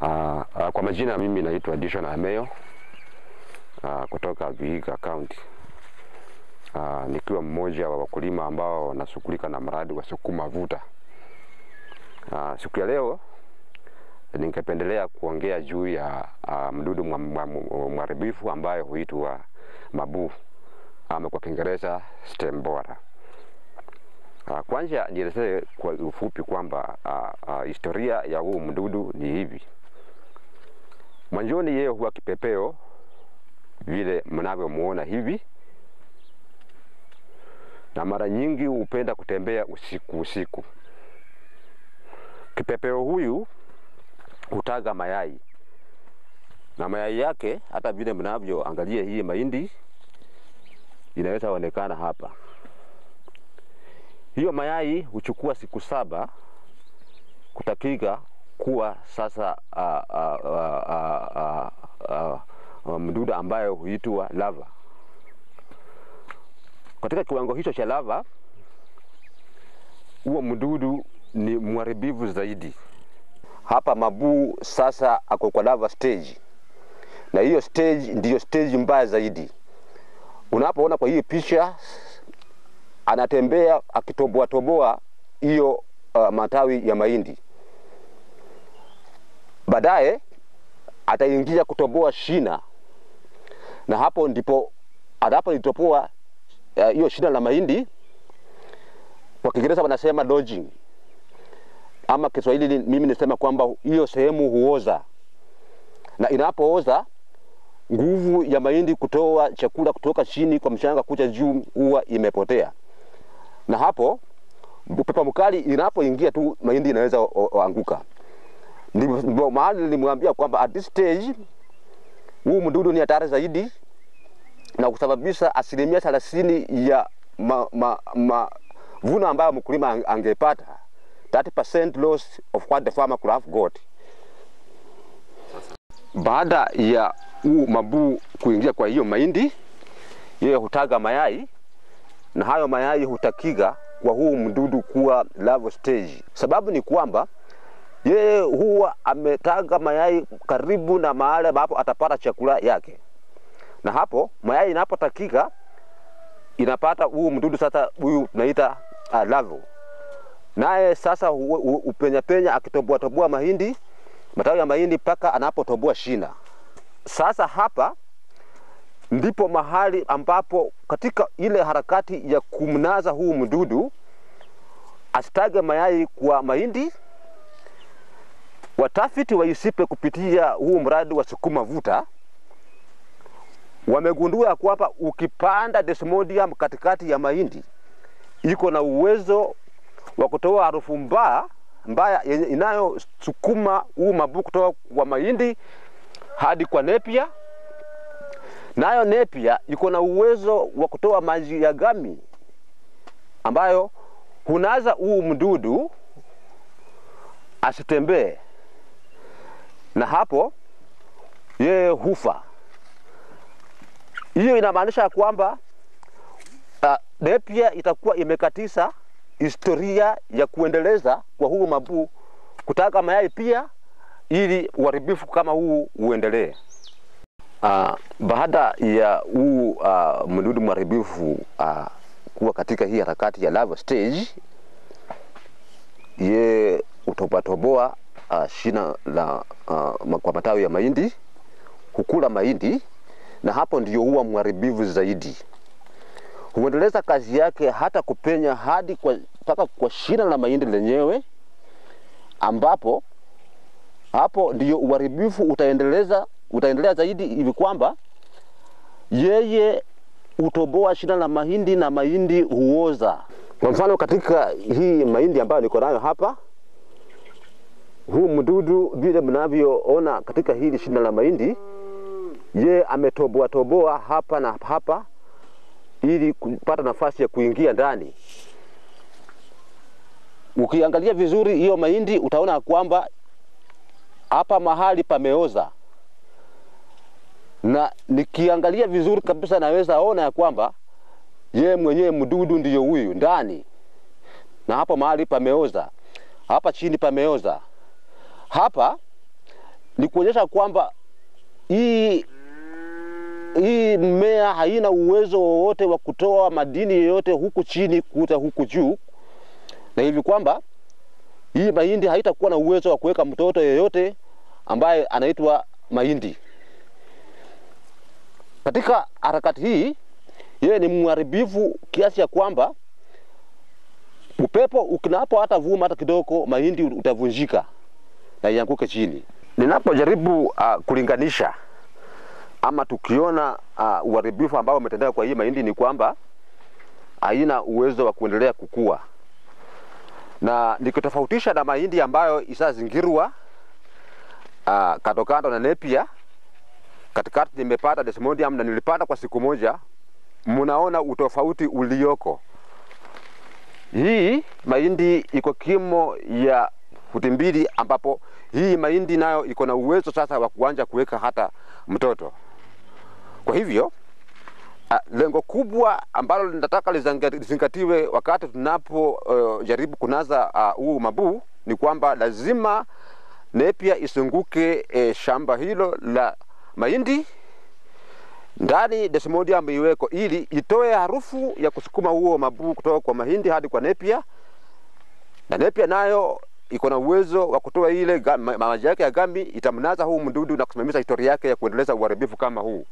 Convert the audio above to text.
Uh, uh, kwa majina mimi naitwa Dishon Ameyo uh, kutoka Vihiga County uh, nikiwa mmoja wa wakulima ambao wanashughulika na mradi wa sukuma vuta. Uh, siku ya leo ningependelea kuongea juu ya uh, mdudu mharibifu ambayo huitwa mabuu ama kwa Kiingereza stem borer. Uh, kwanza nielezee kwa ufupi kwamba uh, uh, historia ya huu mdudu ni hivi mwanjoni yeye huwa kipepeo vile mnavyomuona hivi, na mara nyingi hupenda kutembea usiku usiku. Kipepeo huyu hutaga mayai na mayai yake, hata vile mnavyoangalia hii mahindi inaweza onekana hapa. Hiyo mayai huchukua siku saba kutakiga kuwa sasa uh, uh, uh, uh, uh, uh, mdudu ambayo huitwa lava. Katika kiwango hicho cha lava, huo mdudu ni mharibivu zaidi. Hapa Mabuu sasa ako kwa lava stage, na hiyo stage ndiyo stage mbaya zaidi. Unapoona kwa hii picha, anatembea akitoboa toboa hiyo uh, matawi ya mahindi. Baadaye ataingia kutoboa shina, na hapo ndipo anapolitoboa eh, hiyo uh, shina la mahindi. Kwa Kiingereza wanasema lodging, ama Kiswahili mimi nisema kwamba hiyo sehemu huoza, na inapooza nguvu ya mahindi kutoa chakula kutoka chini kwa mchanga kucha juu huwa imepotea, na hapo upepo mkali inapoingia tu mahindi inaweza anguka. Ndio maana nilimwambia kwamba at this stage huu mdudu ni hatari zaidi na kusababisha asilimia thelathini ya mavuno ma, ma, ma ambayo mkulima angepata 30% loss of what the farmer could have got. Baada ya huu mabuu kuingia kwa hiyo mahindi, yeye hutaga mayai na hayo mayai hutakiga kwa huu mdudu kuwa larval stage. Sababu ni kwamba yeye huwa ametaga mayai karibu na mahali ambapo atapata chakula yake, na hapo mayai inapotakika inapata huu mdudu sasa, huyu tunaita uh, larva. Naye sasa upenya penya akitoboa toboa mahindi, matawi ya mahindi mpaka anapotoboa shina. Sasa hapa ndipo mahali ambapo katika ile harakati ya kumnaza huu mdudu asitage mayai kwa mahindi Watafiti wa Yusipe kupitia huu mradi wa sukuma vuta wamegundua kwamba ukipanda Desmodium katikati ya mahindi iko na uwezo wa kutoa harufu mbaya mbaya inayosukuma huu mabu kutoka kwa mahindi hadi kwa nepia. Nayo nepia iko na uwezo wa kutoa maji ya gami ambayo hunaza huu mdudu asitembee na hapo yeye hufa. Hiyo inamaanisha ya kwamba uh, Nepia itakuwa imekatisa historia ya kuendeleza kwa huu mabuu kutaga mayai pia, ili uharibifu kama huu uendelee. Uh, baada ya huu uh, mdudu mharibifu uh, kuwa katika hii harakati ya larva stage, ye utobatoboa uh, shina la uh, kwa matawi ya mahindi hukula mahindi, na hapo ndiyo huwa mharibivu zaidi. Huendeleza kazi yake hata kupenya hadi kwa, mpaka kwa shina la mahindi lenyewe, ambapo hapo ndiyo uharibifu utaendeleza utaendelea zaidi hivi kwamba yeye hutoboa shina la mahindi na mahindi huoza. Kwa mfano katika hii mahindi ambayo niko nayo hapa huu mdudu vile mnavyoona katika hili shina la mahindi, ye ametoboa toboa hapa na hapa ili kupata nafasi ya kuingia ndani. Ukiangalia vizuri hiyo mahindi utaona kwamba hapa mahali pameoza, na nikiangalia vizuri kabisa naweza ona ya kwamba ye mwenyewe mdudu ndiyo huyu ndani, na hapo mahali pameoza, hapa chini pameoza hapa ni kuonyesha kwamba hii hii mmea haina uwezo wowote wa kutoa madini yoyote huku chini kuta huku juu, na hivi kwamba hii mahindi haitakuwa na uwezo wa kuweka mtoto yeyote ambaye anaitwa mahindi. Katika harakati hii, yeye ni mharibifu kiasi ya kwamba upepo ukinapo hata vuma hata kidogo, mahindi utavunjika na ianguke chini. Ninapojaribu uh, kulinganisha ama tukiona uh, uharibifu ambao umetendeka kwa hii mahindi ni kwamba haina uwezo wa kuendelea kukua, na nikitofautisha na mahindi ambayo isazingirwa uh, ah, kando kando na nepia katikati nimepata desmodium na nilipata kwa siku moja, mnaona utofauti ulioko. Hii mahindi iko kimo ya futi mbili, ambapo hii mahindi nayo iko na uwezo sasa wa kuanza kuweka hata mtoto. Kwa hivyo lengo kubwa ambalo linataka lizingatiwe wakati tunapojaribu e, uh, kunaza huu uh, mabuu ni kwamba lazima nepia isunguke e, shamba hilo la mahindi ndani Desmodium iweko ili itoe harufu ya kusukuma huo mabuu kutoka kwa mahindi hadi kwa nepia, na nepia nayo iko na uwezo wa kutoa ile maji yake ya gambi, itamnaza huu mdudu na kusimamisha historia yake ya kuendeleza uharibifu kama huu.